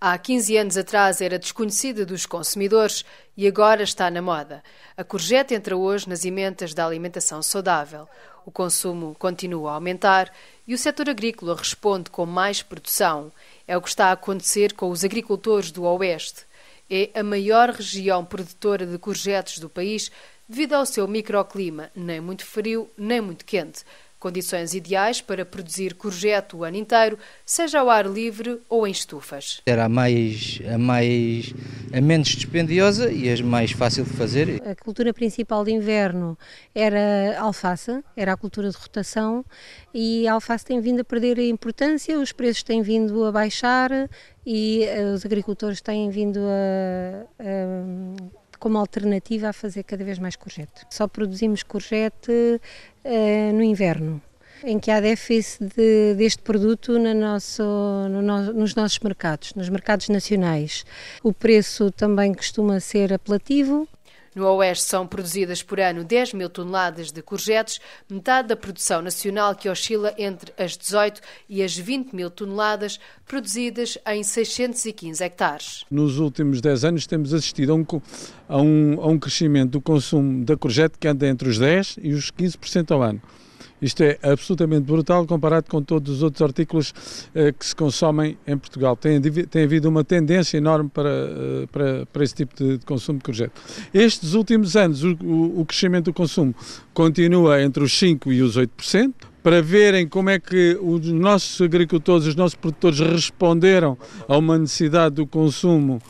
Há 15 anos atrás era desconhecida dos consumidores e agora está na moda. A courgette entra hoje nas emendas da alimentação saudável. O consumo continua a aumentar e o setor agrícola responde com mais produção. É o que está a acontecer com os agricultores do Oeste. É a maior região produtora de courgettes do país devido ao seu microclima, nem muito frio, nem muito quente condições ideais para produzir corjeto o ano inteiro, seja ao ar livre ou em estufas. Era a mais a mais a menos dispendiosa e a mais fácil de fazer. A cultura principal de inverno era alface, era a cultura de rotação e a alface tem vindo a perder a importância, os preços têm vindo a baixar e eh, os agricultores têm vindo a, a como alternativa a fazer cada vez mais courgette. Só produzimos courgette uh, no inverno, em que há déficit de, deste produto no nosso, no no, nos nossos mercados, nos mercados nacionais. O preço também costuma ser apelativo. No Oeste são produzidas por ano 10 mil toneladas de courgettes, metade da produção nacional que oscila entre as 18 e as 20 mil toneladas produzidas em 615 hectares. Nos últimos 10 anos temos assistido a um, a um, a um crescimento do consumo da courgette que anda entre os 10 e os 15% ao ano. Isto é absolutamente brutal comparado com todos os outros artículos eh, que se consomem em Portugal. Tem, tem havido uma tendência enorme para, eh, para, para esse tipo de, de consumo de crujete. Estes últimos anos, o, o, o crescimento do consumo continua entre os 5% e os 8%, para verem como é que os nossos agricultores, os nossos produtores responderam a uma necessidade do consumo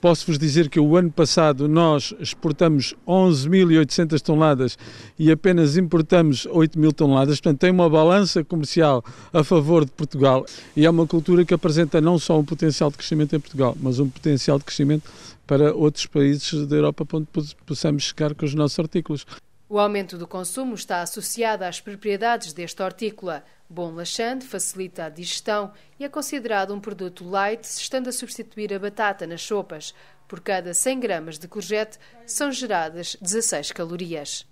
Posso-vos dizer que o ano passado nós exportamos 11.800 toneladas e apenas importamos 8.000 toneladas, portanto tem uma balança comercial a favor de Portugal e é uma cultura que apresenta não só um potencial de crescimento em Portugal, mas um potencial de crescimento para outros países da Europa onde possamos chegar com os nossos artículos. O aumento do consumo está associado às propriedades desta hortícola. Bom laxante, facilita a digestão e é considerado um produto light, estando a substituir a batata nas sopas. Por cada 100 gramas de courgette são geradas 16 calorias.